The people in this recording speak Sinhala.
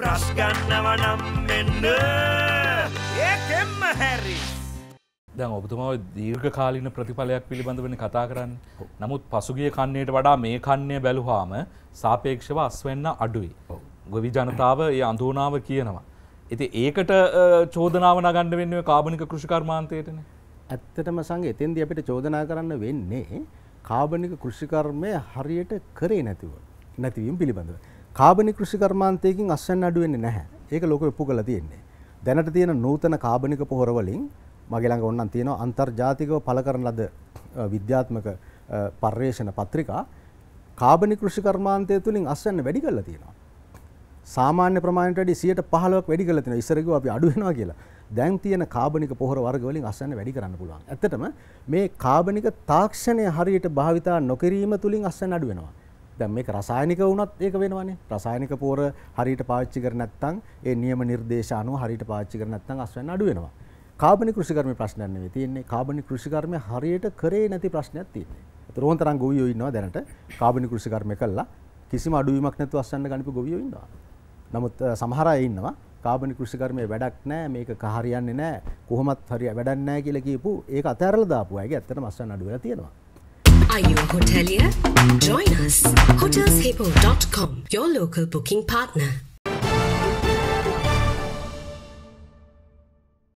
ප්‍රශ්ගන්නවනම් මෙන්න ඒකෙම්ම හැරිස්. දැන් ඔබතුමාව දීර්ඝ කාලීන ප්‍රතිඵලයක් පිළිබඳ වෙන කතා කරන්න නමුත් පසුගිය කන්නේයට වඩා මේ කන්නේ බැලුහාම සාපේක්ෂව අස්වෙන්න අඩුයි. ගොවි ජනතාව ඒ අඳුනාව කියනවා. ඇති ඒකට චෝදනාව නගන්න වෙන්නේ කාබනික කෘෂිකර්මාන්තයටන. ඇත්තටම සංගේ එතෙන්ද අපිට චෝදනා කරන්න වෙන්නේ කාබනික කෘෂිකර්මය හරියට කරේ නැතිව නැතිවීම පිළිබඳව. කාබනි කෘෂි කර්මාන්තයකින් අස්වැන්න අඩු වෙන්නේ නැහැ. ඒක ලෝකෙ ඔප්පු කරලා තියෙන්නේ. දැනට තියෙන නූතන කාබනික පොහොර වලින් මගේ ළඟ ඕනනම් තියෙනවා අන්තර්ජාතිකව පළ කරන ලද විද්‍යාත්මක පර්යේෂණ පත්‍රිකා කාබනි කෘෂි කර්මාන්තය තුලින් අස්වැන්න වැඩි කරලා තියෙනවා. සාමාන්‍ය ප්‍රමාණයට වැඩි 115ක් වැඩි කරලා තියෙනවා. ඉස්සරගිව අපි අඩු වෙනවා කියලා. දැන් තියෙන කාබනික පොහොර වර්ග වලින් අස්වැන්න වැඩි කරන්න පුළුවන්. ඇත්තටම මේ කාබනික තාක්ෂණය හරියට භාවිතා නොකිරීම තුලින් අස්වැන්න අඩු වෙනවා. දැන් මේක රසායනික වුණත් ඒක වෙනවනේ. රසායනික පෝර හරියට පාවිච්චි කර නැත්නම් ඒ නියම නිර්දේශ අනුව හරියට පාවිච්චි කර නැත්නම් අස්වැන්න අඩු වෙනවා. කාබනි කෘෂිකර්ම ප්‍රශ්නයක් නෙවෙයි තියෙන්නේ. කාබනි කෘෂිකර්ම හරියට කරේ නැති ප්‍රශ්නයක් තියෙන්නේ. ඒතරෝන් තරම් ගොවියෝ ඉන්නවා දැනට කාබනි කෘෂිකර්ම කළා කිසිම අඩුවීමක් නැතුව අස්වැන්න ගනිපු ගොවියෝ ඉන්නවා. නමුත් සමහර අය ඉන්නවා කාබනි කෘෂිකර්මය වැඩක් නෑ මේක කහරියන්නේ නෑ කොහොමත් හරි වැඩක් නෑ කියලා කියපු ඒක අතහැරලා දාපු අයගේ ඇත්තටම අස්වැන්න අඩු වෙලා තියෙනවා. Are you a hotelier? Ticketdepot.com, your local booking partner.